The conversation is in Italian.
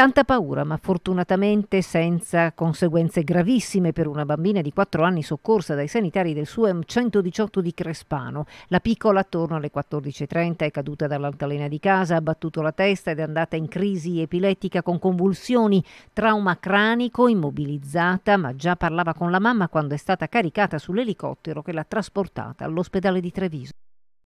Tanta paura, ma fortunatamente senza conseguenze gravissime per una bambina di 4 anni soccorsa dai sanitari del SUEM 118 di Crespano. La piccola attorno alle 14.30 è caduta dall'altalena di casa, ha battuto la testa ed è andata in crisi epilettica con convulsioni, trauma cranico, immobilizzata, ma già parlava con la mamma quando è stata caricata sull'elicottero che l'ha trasportata all'ospedale di Treviso.